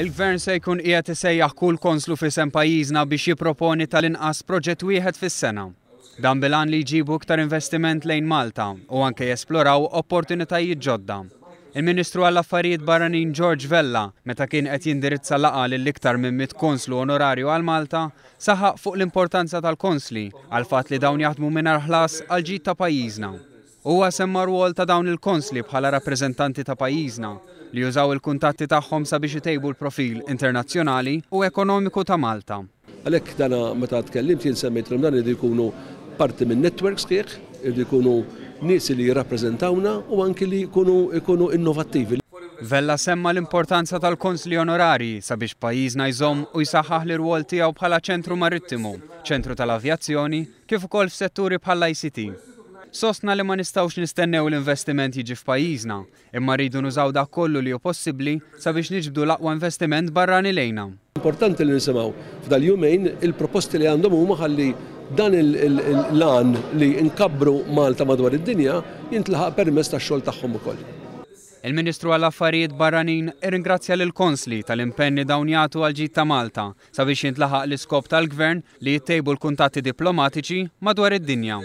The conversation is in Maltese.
Il-gvern se jkun qiegħed isejjaħ kull konslu fisem pajjiżna biex jipproponi tal-inqas proġett wieħed fis-sena. Dan bilan li jġibu iktar investiment lejn Malta u anke jesploraw opportunitajiet ġodda. Il-Ministru għall-Affarijiet Barranin George Vella, meta kien qed jindirizza laqa lil iktar minn mit konslu onorarju għal Malta, saħaq fuq l-importanza tal-konsli għal fatt li dawn jaħdmu minn ħlas għal ġid ta' pajjiżna. Huwa semma rwol ta' dawn il-konsli bħala rappreżentanti ta' pajjiżna li jużaw il-kuntatti tagħhom sabiex itejbu l-profil internazzjonali u ekonomiku ta' Malta. Għalhekk dana meta tkellimt jien semmejtlhom dan li jkunu parti minn networks tiegħek, li jkunu nies li jirrappreżentawna u anki li jkunu innovattivi. Vella semma l-importanza tal-konsli onorari sabiex pajjiżna jżomm u jsaħħaħ l-rwol tiegħu bħala ċentru marittimu, ċentru tal-avjazzjoni, kif ukoll f'setturi bħala ICT. Sostna li ma nistawx nistennew l-investiment jiġi f'pajjiżna, imma rridu nużaw dak kollu li hu possibbli sabiex niġbdu l-aqwa investiment barrani lejna. Importanti li nisimgħu f'dal-jumejn il-proposti li għandhom huma ħalli dan il-lan li nkabru Malta madwar id-dinja jintlaħaq permess tax-xogħol tagħhom ukoll. Il-Ministru għall-Affarijiet Barranin irringrazzja lil konsli tal-impenni dawn jagħtu għal ġid ta' Malta sabiex jintlaħaq l-iskop tal-Gvern li jittejbu l-kuntatti diplomatiċi madwar id-dinja.